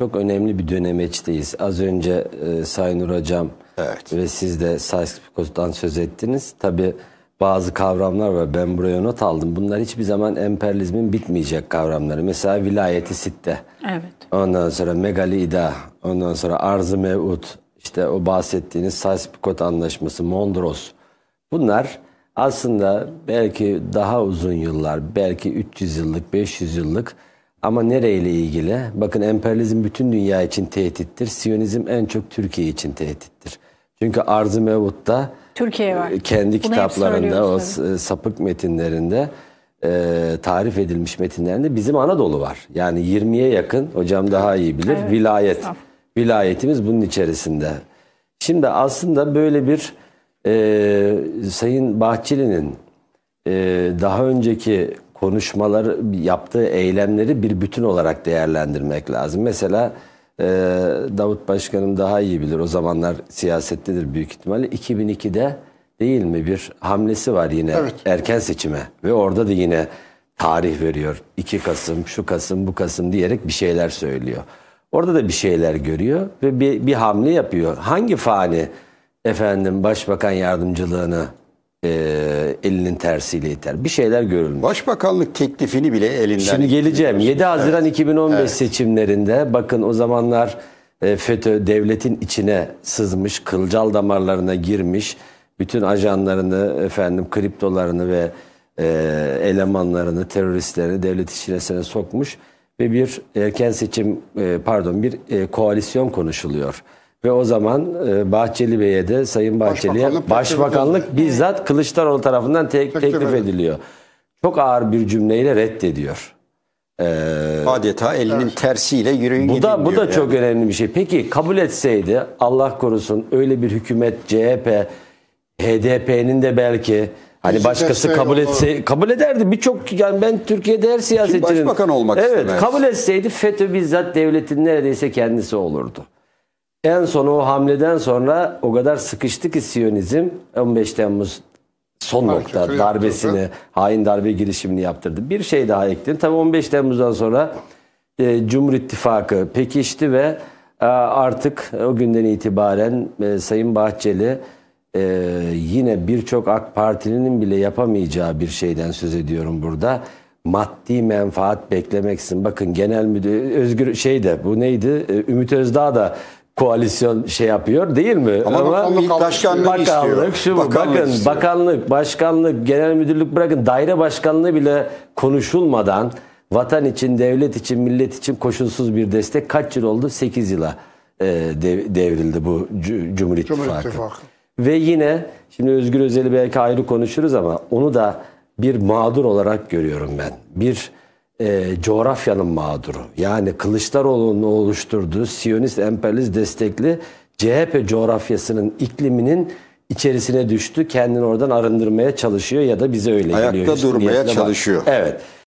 çok önemli bir dönemeçteyiz. Az önce e, Sayın Nur Hocam evet. ve siz de Sykes-Picot'tan söz ettiniz. Tabii bazı kavramlar var. Ben buraya not aldım. Bunlar hiçbir zaman emperyalizmin bitmeyecek kavramları. Mesela vilayeti sitte. Evet. Ondan sonra megalida, ondan sonra arz-ı mevut, işte o bahsettiğiniz Sykes-Picot anlaşması, Mondros. Bunlar aslında belki daha uzun yıllar, belki 300 yıllık, 500 yıllık ama nereyle ilgili? Bakın emperyalizm bütün dünya için tehdittir. Siyonizm en çok Türkiye için tehdittir. Çünkü Arzu Mevut'ta Türkiye e, var. kendi Bunu kitaplarında, o e, sapık metinlerinde e, tarif edilmiş metinlerinde bizim Anadolu var. Yani 20'ye yakın, hocam daha iyi bilir, evet, vilayet. Vilayetimiz bunun içerisinde. Şimdi aslında böyle bir e, Sayın Bahçeli'nin e, daha önceki konuşmalar yaptığı eylemleri bir bütün olarak değerlendirmek lazım. Mesela e, Davut Başkanım daha iyi bilir. O zamanlar siyasettedir büyük ihtimalle. 2002'de değil mi bir hamlesi var yine evet. erken seçime ve orada da yine tarih veriyor. 2 Kasım, şu Kasım, bu Kasım diyerek bir şeyler söylüyor. Orada da bir şeyler görüyor ve bir, bir hamle yapıyor. Hangi fani efendim başbakan yardımcılığını e, elinin tersiyle iter. Bir şeyler görülmüş. Başbakanlık teklifini bile elinden... Şimdi geleceğim. 7 Haziran evet. 2015 evet. seçimlerinde bakın o zamanlar e, FETÖ devletin içine sızmış, kılcal damarlarına girmiş. Bütün ajanlarını, efendim kriptolarını ve e, elemanlarını, teröristlerini devlet içine sokmuş ve bir erken seçim e, pardon bir e, koalisyon konuşuluyor. Ve o zaman e, Bahçeli Bey'e de Sayın Bahçeli'ye başbakanlık, başbakanlık bizzat Kılıçdaroğlu tarafından te teklif, teklif ediliyor. Çok ağır bir cümleyle reddediyor. Ee, Adeta elinin evet. tersiyle yürüyün bu da, Bu da yani. çok önemli bir şey. Peki kabul etseydi Allah korusun öyle bir hükümet CHP, HDP'nin de belki hani Hiç başkası kabul etse olur. kabul ederdi. Birçok yani ben Türkiye'de her siyasetçinin başbakan olmak Evet, istemez. kabul etseydi FETÖ bizzat devletin neredeyse kendisi olurdu. En son o hamleden sonra o kadar sıkıştı ki Siyonizm 15 Temmuz son Hareket nokta darbesini, yaptırdı. hain darbe girişimini yaptırdı. Bir şey daha ekledim. Tabii 15 Temmuz'dan sonra e, Cumhur İttifakı pekişti ve e, artık o günden itibaren e, Sayın Bahçeli e, yine birçok AK Partilinin bile yapamayacağı bir şeyden söz ediyorum burada. Maddi menfaat beklemeksin. Bakın genel müdür Özgür şey de bu neydi? E, Ümit Özdağ da koalisyon şey yapıyor değil mi? Ama, Ama ilk başkanlık bakanlık, istiyor. Şu, bakanlık bakın istiyor. bakanlık, başkanlık, genel müdürlük bırakın daire başkanlığı bile konuşulmadan vatan için, devlet için, millet için koşulsuz bir destek kaç yıl oldu? 8 yıla e, devrildi bu Cumhur İttifakı. Cumhur İttifakı. Ve yine şimdi Özgür Özel'i belki ayrı konuşuruz ama onu da bir mağdur olarak görüyorum ben. Bir e, coğrafyanın mağduru. Yani Kılıçdaroğlu'nun oluşturduğu Siyonist emperyalist destekli CHP coğrafyasının ikliminin içerisine düştü. Kendini oradan arındırmaya çalışıyor ya da bize öyle Ayakta geliyor. Ayakta durmaya çalışıyor. Evet.